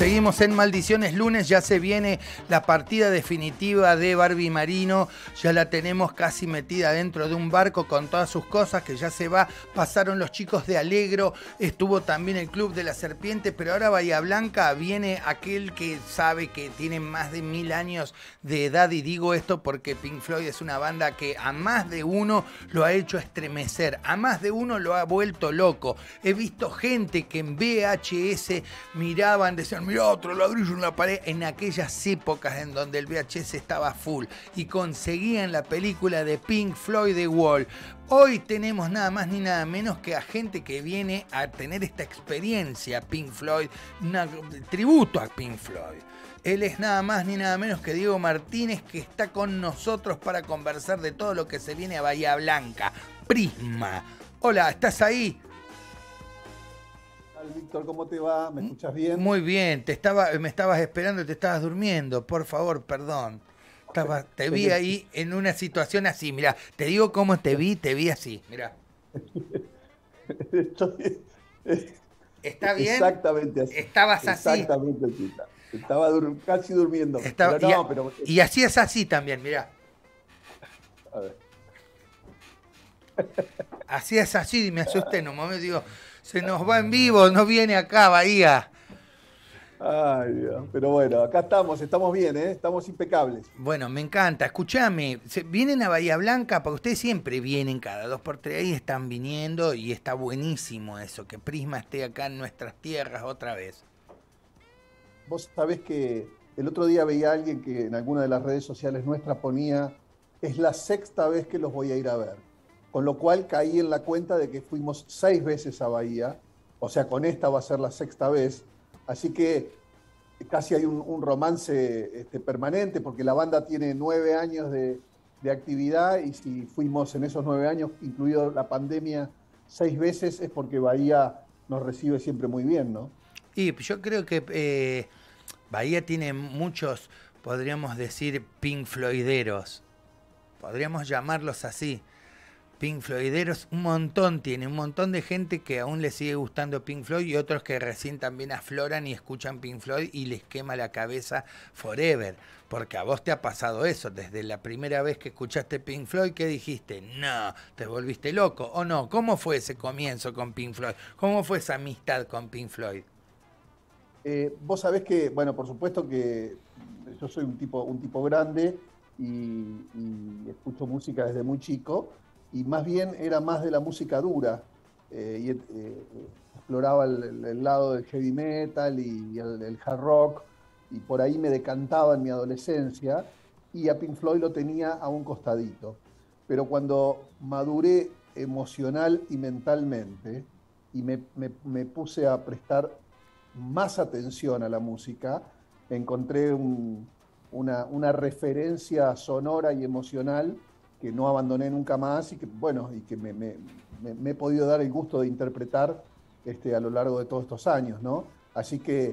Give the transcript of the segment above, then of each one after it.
Seguimos en Maldiciones Lunes, ya se viene la partida definitiva de Barbie Marino, ya la tenemos casi metida dentro de un barco con todas sus cosas, que ya se va, pasaron los chicos de Alegro, estuvo también el Club de la Serpiente, pero ahora Bahía Blanca viene aquel que sabe que tiene más de mil años de edad y digo esto porque Pink Floyd es una banda que a más de uno lo ha hecho estremecer, a más de uno lo ha vuelto loco. He visto gente que en VHS miraban, decían, otro ladrillo en la pared, en aquellas épocas en donde el VHS estaba full y conseguían la película de Pink Floyd de Wall. Hoy tenemos nada más ni nada menos que a gente que viene a tener esta experiencia Pink Floyd, tributo a Pink Floyd. Él es nada más ni nada menos que Diego Martínez que está con nosotros para conversar de todo lo que se viene a Bahía Blanca. Prisma. Hola, ¿estás ahí? Víctor, ¿cómo te va? ¿Me escuchas bien? Muy bien, te estaba, me estabas esperando, te estabas durmiendo, por favor, perdón. Estaba, te vi ahí en una situación así, mira, te digo cómo te vi, te vi así, mira. ¿Está bien? Exactamente así. Estabas así. Exactamente Estaba casi durmiendo. y, así es así también, mira. Así es así, y me asusté en un momento, digo, se nos va en vivo, no viene acá, Bahía. Ay, Dios. Pero bueno, acá estamos, estamos bien, ¿eh? estamos impecables. Bueno, me encanta. Escúchame, vienen a Bahía Blanca, porque ustedes siempre vienen cada dos por tres y están viniendo y está buenísimo eso, que Prisma esté acá en nuestras tierras otra vez. Vos sabés que el otro día veía a alguien que en alguna de las redes sociales nuestras ponía, es la sexta vez que los voy a ir a ver con lo cual caí en la cuenta de que fuimos seis veces a Bahía, o sea, con esta va a ser la sexta vez, así que casi hay un, romance este, permanente, porque la banda tiene nueve años de, actividad y si fuimos en esos nueve años, incluido la pandemia, seis veces, es porque Bahía nos recibe siempre muy bien, ¿no? Y yo creo que eh, Bahía tiene muchos, podríamos decir, Pink Floyderos, podríamos llamarlos así Pink Floyderos, un montón tiene, un montón de gente que aún le sigue gustando Pink Floyd y otros que recién también afloran y escuchan Pink Floyd y les quema la cabeza forever. Porque a vos te ha pasado eso, desde la primera vez que escuchaste Pink Floyd, ¿qué dijiste? No, te volviste loco, ¿o no? ¿Cómo fue ese comienzo con Pink Floyd? ¿Cómo fue esa amistad con Pink Floyd? Eh, vos sabés que, bueno, por supuesto que yo soy un tipo, un tipo grande y, y escucho música desde muy chico y más bien era más de la música dura. Eh, y eh, exploraba el, lado del heavy metal y, el, hard rock, y por ahí me decantaba en mi adolescencia, y a Pink Floyd lo tenía a un costadito. Pero cuando maduré emocional y mentalmente, y me, puse a prestar más atención a la música, encontré una, una referencia sonora y emocional que no abandoné nunca más y que, bueno, y que me, he podido dar el gusto de interpretar este, a lo largo de todos estos años, ¿no? Así que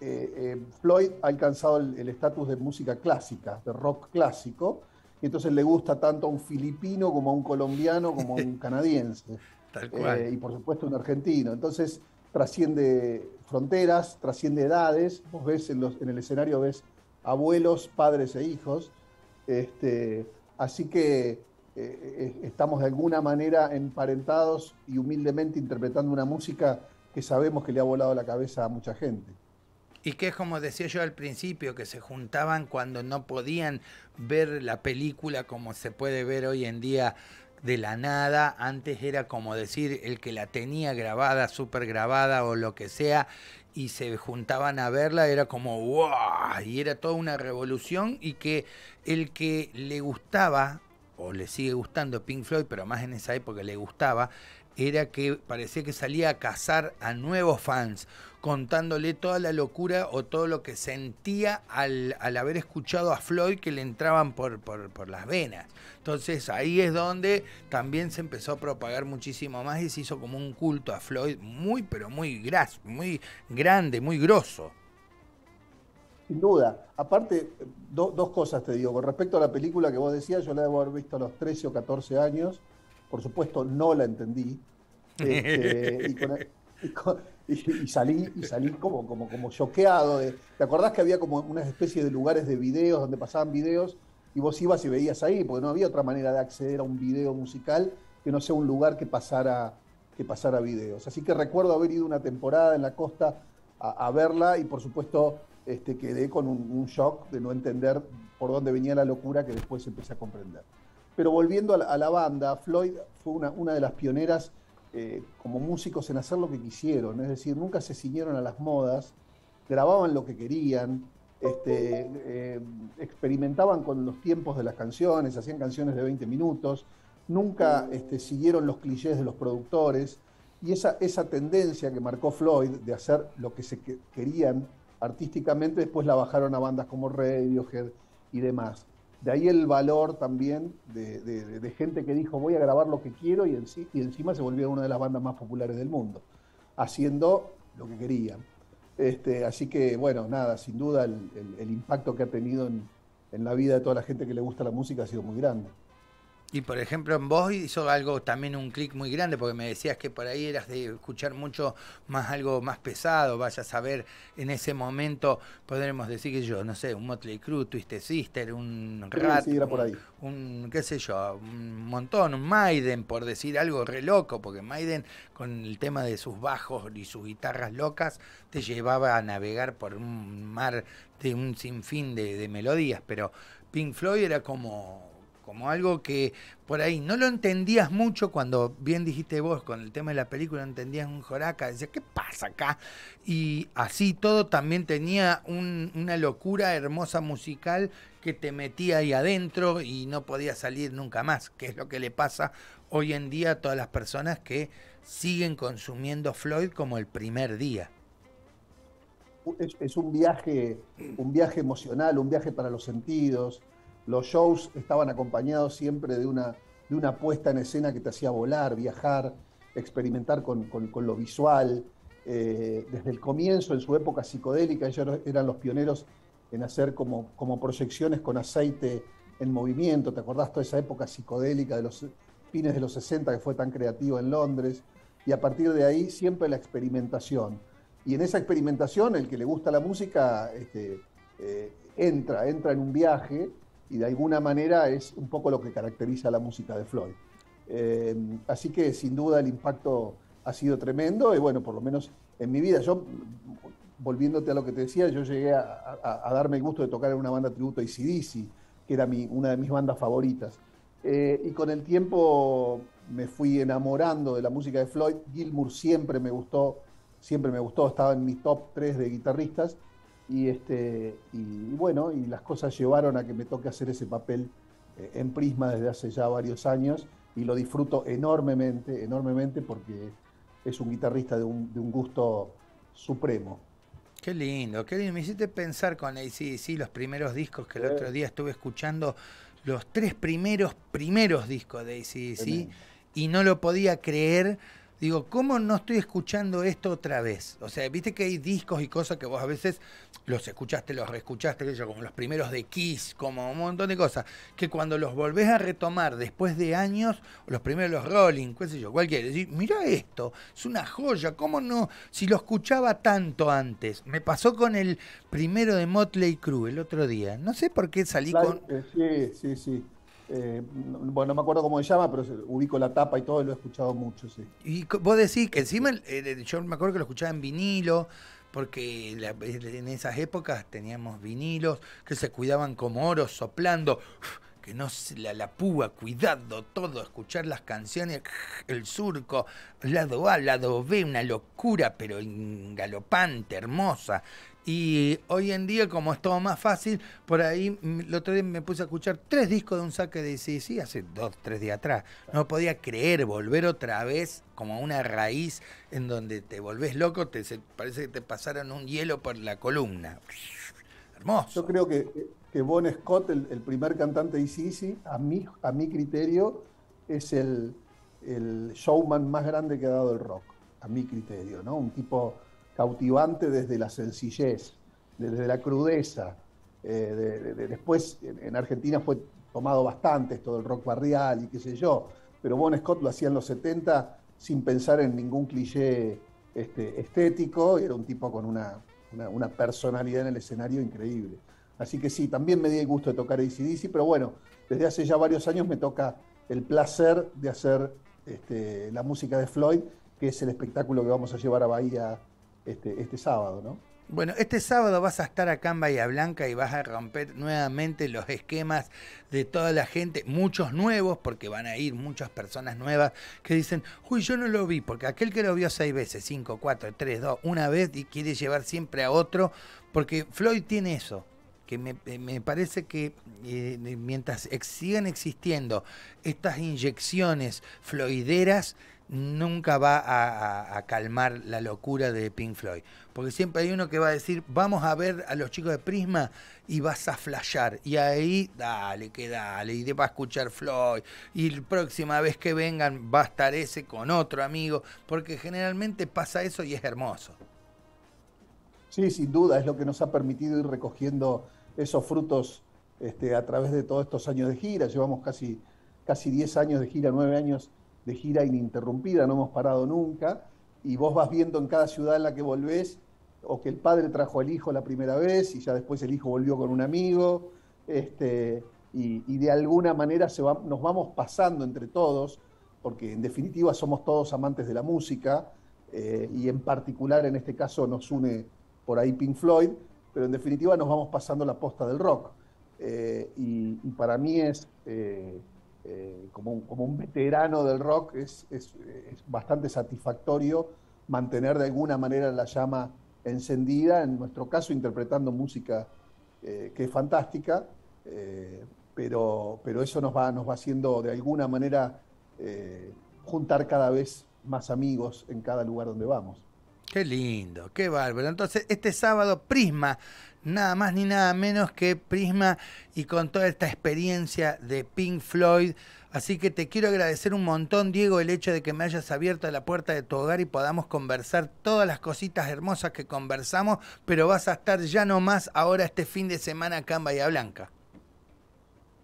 eh, eh, Floyd ha alcanzado el estatus de música clásica, de rock clásico, y entonces le gusta tanto a un filipino como a un colombiano como a un canadiense. Tal eh, y por supuesto un argentino. Entonces trasciende fronteras, trasciende edades. Vos ves en, el escenario, ves abuelos, padres e hijos. Este, Así que eh, eh, eh, estamos de alguna manera emparentados y humildemente interpretando una música que sabemos que le ha volado la cabeza a mucha gente. Y que es como decía yo al principio, que se juntaban cuando no podían ver la película como se puede ver hoy en día de la nada. Antes era como decir el que la tenía grabada, súper grabada o lo que sea, y se juntaban a verla, era como ¡wow! Y era toda una revolución y que el que le gustaba, o le sigue gustando Pink Floyd, pero más en esa época le gustaba, era que parecía que salía a cazar a nuevos fans contándole toda la locura o todo lo que sentía al, haber escuchado a Floyd que le entraban por, por, las venas. Entonces ahí es donde también se empezó a propagar muchísimo más y se hizo como un culto a Floyd muy, pero muy, muy grande, muy grosso. Sin duda. Aparte, dos cosas te digo. Con respecto a la película que vos decías, yo la debo haber visto a los 13 o 14 años. Por supuesto, no la entendí. Este, y con, y, salí, y salí como, como, como choqueado. ¿Te acordás que había como una especie de lugares de videos donde pasaban videos y vos ibas y veías ahí? Porque no había otra manera de acceder a un video musical que no sea un lugar que pasara, que pasara videos. Así que recuerdo haber ido una temporada en la costa a, verla y por supuesto este, quedé con un, shock de no entender por dónde venía la locura que después empecé a comprender. Pero volviendo a la, a la banda, Floyd fue una, una de las pioneras eh, como músicos en hacer lo que quisieron, es decir, nunca se ciñeron a las modas, grababan lo que querían, este, eh, experimentaban con los tiempos de las canciones, hacían canciones de 20 minutos, nunca este, siguieron los clichés de los productores, y esa, esa tendencia que marcó Floyd de hacer lo que se querían artísticamente, después la bajaron a bandas como Radiohead y demás. De ahí el valor también de, gente que dijo voy a grabar lo que quiero y, encima se volvió una de las bandas más populares del mundo, haciendo lo que querían. Este, así que bueno, nada, sin duda el, impacto que ha tenido en la vida de toda la gente que le gusta la música ha sido muy grande. Y por ejemplo, en vos hizo algo también un clic muy grande, porque me decías que por ahí eras de escuchar mucho más algo más pesado, vayas a saber en ese momento, podremos decir que yo, no sé, un Motley Crue, Twisted Sister, un Rat, por ahí. Un, qué sé yo, un montón, un Maiden, por decir algo re loco, porque Maiden con el tema de sus bajos y sus guitarras locas te llevaba a navegar por un mar de un sinfín de melodías, pero Pink Floyd era como como algo que por ahí no lo entendías mucho cuando bien dijiste vos con el tema de la película, entendías un joraca, decías, ¿qué pasa acá? Y así todo también tenía una locura hermosa musical que te metía ahí adentro y no podía salir nunca más, que es lo que le pasa hoy en día a todas las personas que siguen consumiendo Floyd como el primer día. Es, es un viaje, un viaje emocional, un viaje para los sentidos los shows estaban acompañados siempre de una, puesta en escena que te hacía volar, viajar, experimentar con, lo visual. Eh, desde el comienzo, en su época psicodélica, ellos eran los pioneros en hacer como, proyecciones con aceite en movimiento. ¿Te acordás toda esa época psicodélica de los fines de los 60 que fue tan creativo en Londres? Y a partir de ahí siempre la experimentación. Y en esa experimentación, el que le gusta la música este, eh, entra, entra en un viaje y de alguna manera es un poco lo que caracteriza la música de Floyd. Eh, así que sin duda el impacto ha sido tremendo y bueno, por lo menos en mi vida, yo volviéndote a lo que te decía, yo llegué a, darme el gusto de tocar en una banda tributo a ACDC, que era una de mis bandas favoritas. Eh, y con el tiempo me fui enamorando de la música de Floyd. Gilmour siempre me gustó, siempre me gustó, estaba en mis top 3 de guitarristas. Y, este, y bueno, y las cosas llevaron a que me toque hacer ese papel eh, en Prisma desde hace ya varios años y lo disfruto enormemente, enormemente porque es un guitarrista de un, gusto supremo. Qué lindo, qué lindo. Me hiciste pensar con ACDC los primeros discos que el otro día estuve escuchando, los tres primeros, primeros discos de ACDC, sí. y no lo podía creer digo, ¿cómo no estoy escuchando esto otra vez? O sea, viste que hay discos y cosas que vos a veces los escuchaste, los reescuchaste, como los primeros de Kiss, como un montón de cosas, que cuando los volvés a retomar después de años, los primeros los Rolling, qué sé yo, cualquiera, decís, mira esto, es una joya, ¿cómo no? Si lo escuchaba tanto antes, me pasó con el primero de Motley Crue el otro día, no sé por qué salí con... sí, sí, sí. Eh, bueno, no me acuerdo cómo se llama, pero ubico la tapa y todo lo he escuchado mucho, sí. Y vos decís que encima, yo me acuerdo que lo escuchaba en vinilo, porque en esas épocas teníamos vinilos que se cuidaban como oro, soplando que no se la, la púa, cuidado, todo, escuchar las canciones, el surco, lado A, lado B, una locura, pero galopante, hermosa. Y hoy en día, como es todo más fácil, por ahí mm, el otro día me puse a escuchar tres discos de un saque de sí, sí, hace dos, tres días atrás. No podía creer volver otra vez como una raíz en donde te volvés loco, te parece que te pasaron un hielo por la columna. Hermoso. Yo creo que que Bon Scott, el, primer cantante de Easy, a mi, a mi criterio, es el, showman más grande que ha dado el rock, a mi criterio, ¿no? Un tipo cautivante desde la sencillez, desde la crudeza. Eh, después en, Argentina fue tomado bastante todo el rock barrial y qué sé yo, pero Bon Scott lo hacía en los 70 sin pensar en ningún cliché este, estético, era un tipo con una personalidad en el escenario increíble. Así que sí, también me di el gusto de tocar DC, pero bueno, desde hace ya varios años me toca el placer de hacer este, la música de Floyd, que es el espectáculo que vamos a llevar a Bahía este, este sábado, ¿no? Bueno, este sábado vas a estar acá en Bahía Blanca y vas a romper nuevamente los esquemas de toda la gente, muchos nuevos, porque van a ir muchas personas nuevas que dicen, uy, yo no lo vi, porque aquel que lo vio seis veces, cinco, cuatro, tres, dos, una vez y quiere llevar siempre a otro, porque Floyd tiene eso que eh, me, parece que eh, mientras sigan existiendo estas inyecciones floideras, nunca va a, calmar la locura de Pink Floyd. Porque siempre hay uno que va a decir, vamos a ver a los chicos de Prisma y vas a flashar Y ahí, dale, que dale, y va a escuchar Floyd. Y la próxima vez que vengan va a estar ese con otro amigo. Porque generalmente pasa eso y es hermoso. Sí, sin duda, es lo que nos ha permitido ir recogiendo esos frutos este, a través de todos estos años de gira. Llevamos casi, casi 10 años de gira, 9 años de gira ininterrumpida, no hemos parado nunca. Y vos vas viendo en cada ciudad en la que volvés, o que el padre trajo al hijo la primera vez y ya después el hijo volvió con un amigo. Este, y, de alguna manera nos vamos pasando entre todos, porque en definitiva somos todos amantes de la música eh, y en particular en este caso nos une por ahí Pink Floyd, pero en definitiva nos vamos pasando la posta del rock. Eh, y, para mí es, eh, eh, como, un, veterano del rock, es, bastante satisfactorio mantener de alguna manera la llama encendida, en nuestro caso interpretando música que es fantástica, pero, pero eso nos va, nos va haciendo de alguna manera juntar cada vez más amigos en cada lugar donde vamos. Qué lindo, qué bárbaro. Entonces, este sábado, Prisma, nada más ni nada menos que Prisma y con toda esta experiencia de Pink Floyd. Así que te quiero agradecer un montón, Diego, el hecho de que me hayas abierto la puerta de tu hogar y podamos conversar todas las cositas hermosas que conversamos, pero vas a estar ya no más ahora este fin de semana acá en Bahía Blanca.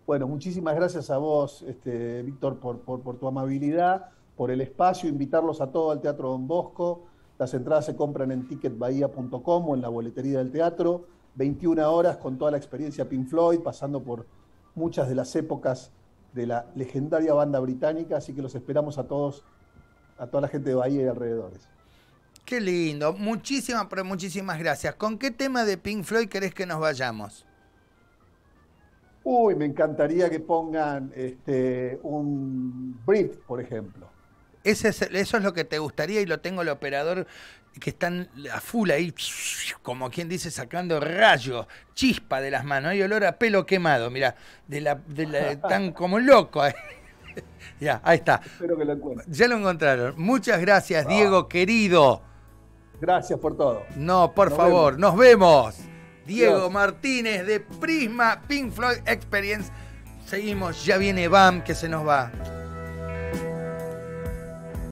Bueno, muchísimas gracias a vos, este, Víctor, por, tu amabilidad, por el espacio, invitarlos a todo al Teatro Don Bosco. Las entradas se compran en ticketbahía.com o en la boletería del teatro. 21 horas con toda la experiencia Pink Floyd, pasando por muchas de las épocas de la legendaria banda británica, así que los esperamos a todos, a toda la gente de Bahía y alrededores. Qué lindo, muchísimas, muchísimas gracias. ¿Con qué tema de Pink Floyd querés que nos vayamos? Uy, me encantaría que pongan este, un Brit, por ejemplo eso es lo que te gustaría y lo tengo el operador que están a full ahí, como quien dice, sacando rayos, chispa de las manos. Hay olor a pelo quemado, mira, tan como loco. Eh. ya, ahí está. Espero que lo Ya lo encontraron. Muchas gracias, Diego, ah. querido. Gracias por todo. No, por favor, nos vemos. Diego Martínez de Prisma Pink Floyd Experience. Seguimos, ya viene Bam que se nos va.